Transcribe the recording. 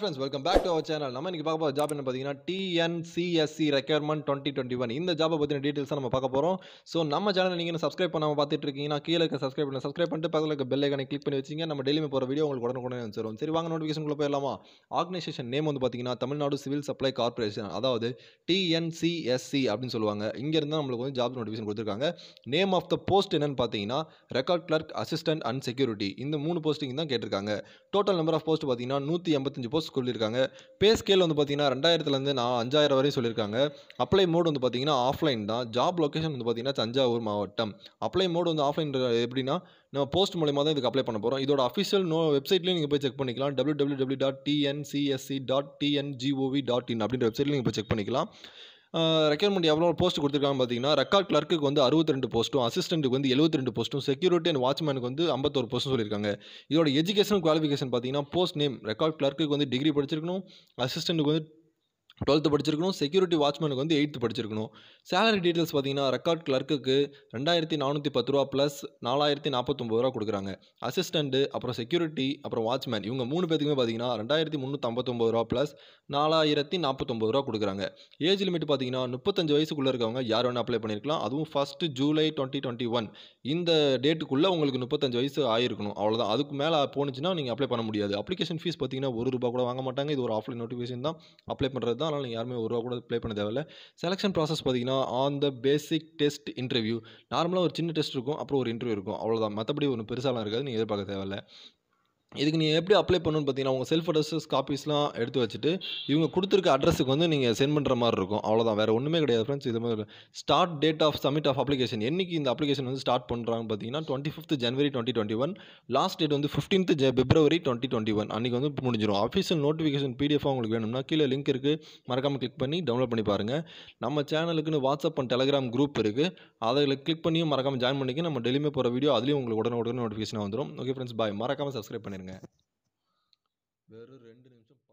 friends welcome back to our channel நம்ம இன்றைக்கி பார்க்க போகிற ஜாப் என்ன பார்த்தீங்கன்னா TNCSC requirement twenty twenty one இந்த ஜாப்பை பற்றின டீட்டெயில்ஸாக நம்ம பார்க்க போகிறோம் ஸோ நம்ம சேனல் நீங்கள் சப்ஸ்கிரைப் பண்ணாமல் பார்த்துட்டு இருக்கீங்கன்னா கீழே இருக்க சப்ஸ்கிரைப் பண்ணி சப்ஸ்கிரைப் பண்ணிட்டு பக்கத்தில் இருக்க பெல் கிளிக் பண்ணி வச்சிங்க நம்ம டெய்லியுமே போகிற வீடியோ உங்களுக்கு உடனே உடனே வச்சிடும் சரி வாங்க நோட்டிஃபிகேஷனுக்குள்ள போயிடலாமா ஆர்கனைசேஷன் நேம் வந்து பார்த்தீங்கன்னா தமிழ்நாடு சிவில் சப்ளை கார்பரேஷன் அதாவது டிஎன்சிஎஸ்சி அப்படின்னு சொல்லுவாங்க இங்கேருந்து நம்மளுக்கு வந்து ஜாப் நோட்டிஃபிகேஷன் கொடுத்துருக்காங்க நேம் ஆஃப் த போஸ்ட் என்னன்னு பார்த்தீங்கன்னா record clerk assistant and security இந்த மூணு போஸ்டிங் தான் கேட்டிருக்காங்க டோட்டல் நம்பர் ஆஃப் போஸ்ட் பார்த்தீங்கன்னா நூற்றி எண்பத்தஞ்சு போஸ்ட் சொல்லியிருக்காங்க பே ஸ்கேல் வந்து பார்த்திங்கன்னா ரெண்டாயிரத்துலேருந்து நான் அஞ்சாயிரம் வரையும் சொல்லியிருக்காங்க அப்ளை மோட் வந்து பார்த்திங்கன்னா ஆஃப்லைன் தான் ஜாப் லொக்கேஷன் வந்து பார்த்திங்கன்னா தஞ்சாவூர் மாவட்டம் அப்ளை மோட் வந்து ஆஃப்லைன் எப்படின்னா நம்ம போஸ்ட் மூலமாக தான் இதுக்கு அப்ளை பண்ண போகிறோம் இதோட அஃபிஷியல் நோ வெப்சைட்லேயும் நீங்கள் போய் செக் பண்ணிக்கலாம் W W W dot TNCSC dot TNGOV dot in அப்படின்ற வெப்சைட்லையும் நீங்கள் போய் செக் பண்ணிக்கலாம் ரெக்யர்மெண்ட் எவ்வளோ போஸ்ட் கொடுத்துருக்காங்க பார்த்தீங்கன்னா ரெக்கார்ட் கிளர்க்குக்கு வந்து அறுபத்தி ரெண்டு போஸ்ட்டும் அசிஸ்டண்ட்டுக்கு வந்து எழுபத்தி ரெண்டு போஸ்ட்டும் செக்யூரிட்டி அண்ட் வாட்ச்மேனுக்கு வந்து ஐம்பத்தோரு போஸ்ட்டும் சொல்லியிருக்காங்க இதோட எஜுகேஷன் குவாலிஃபிகேஷன் பார்த்தீங்கன்னா போஸ்ட் நேம் ரெக்கார்ட் கிளர்க்குக்கு வந்து டிகிரி படிச்சிருக்கணும் அசிஸ்டண்ட்டுக்கு வந்து டுவெல்த்து படிச்சிருக்கணும் செக்யூரிட்டி வாட்ச்மேனுக்கு வந்து எயித்து படிச்சிருக்கணும் சேலரி டீட்டெயில்ஸ் பார்த்தீங்கன்னா ரெக்கார்ட் கிளர்க்குக்கு ரெண்டாயிரத்தி நானூற்றி பத்து ரூபா ப்ளஸ் நாலாயிரத்தி நாற்பத்தொம்பது ரூபா கொடுக்குறாங்க அசிஸ்டண்ட்டு அப்புறம் செக்யூரிட்டி அப்புறம் வாட்ச்மேன் இவங்க மூணு பேத்துக்குமே பார்த்தீங்கன்னா ரெண்டாயிரத்தி முந்நூற்றம்பத்தொம்பது ரூபா ப்ளஸ் நாலாயிரத்தி நாற்பத்தொம்பது ரூபா கொடுக்குறாங்க ஏஜ் லிமிட் பார்த்தீங்கன்னா முப்பத்தஞ்சு வயசுக்குள்ளே இருக்கவங்க யார் வேணால் அப்ளை பண்ணியிருக்கலாம் அதுவும் first July twenty twenty one இந்த டேட்டுக்குள்ளே உங்களுக்கு முப்பத்தஞ்சு வயசு ஆயிருக்கணும் அவ்வளோதான் அதுக்கு மேலே போனுச்சுன்னா நீங்கள் அப்ளை பண்ண முடியாது அப்ளிகேஷன் ஃபீஸ் பார்த்தீங்கன்னா ஒரு ரூபா கூட வாங்க மாட்டாங்க இது ஒரு ஆஃப்லைன் நோட்டிஃபிகேஷன் தான் அப்ளை பண்ணுறது தான் தான் அதனால் நீங்கள் யாருமே ஒரு ரூபா கூட ப்ளே பண்ண தேவையில்ல செலெக்ஷன் ப்ராசஸ் பார்த்தீங்கன்னா on the basic test interview நார்மலாக ஒரு சின்ன டெஸ்ட் இருக்கும் அப்புறம் ஒரு இன்டர்வியூ இருக்கும் அவ்வளோதான் மற்றபடி ஒன்றும் பெருசாலாம் இருக்காது நீங்கள் எதிர்பார்க்க தேவையில்லை இதுக்கு நீங்கள் எப்படி அப்ளை பண்ணணும்னு பார்த்தீங்கன்னா உங்கள் செல்ஃப் அட்ரஸஸ் காப்பீஸ்லாம் எடுத்து வச்சுட்டு இவங்க கொடுத்துருக்க அட்ரஸுக்கு வந்து நீங்கள் சென்ட் பண்ணுற மாதிரி இருக்கும் அவ்வளோதான் வேறு ஒன்றுமே கிடையாது ஃப்ரெண்ட்ஸ் இது மாதிரி start date of submit of application என்றைக்கு இந்த அப்ளிகேஷன் வந்து ஸ்டார்ட் பண்ணுறாங்க பார்த்தீங்கன்னா twenty fifth January twenty twenty one last date வந்து ஃபிஃப்டீன்த் ஜ பிப்ரவரி டுவெண்ட்டி டுவெண்ட்டி ஒன் அன்றைக்கி வந்து முடிஞ்சிடும் அஃபிஷியல் நோட்டிஃபிகேஷன் பிடிஎஃபாக உங்களுக்கு வேணும்னா கீழே லிங்க் இருக்குது மறக்காமல் கிளிக் பண்ணி டவுன்லோட் பண்ணி பாருங்கள் நம்ம சேனலுக்குன்னு வாட்ஸ்அப் அண்ட் டெலிகிராம் குரூப் இருக்குது அதில் கிளிக் பண்ணியும் மறக்காமல் ஜாயின் பண்ணிக்கி நம்ம டெலிமே போகிற வீடியோ அதுலேயும் உங்களுக்கு உடனே உடனே நோட்டிஃபிகேஷன் வந்துடும் ஓகே ஃப்ரெண்ட்ஸ் பாய் மறக்காமல் சப்ஸ்கிரைப் பண்ணி இருங்க வெறும் ரெண்டு நிமிஷம்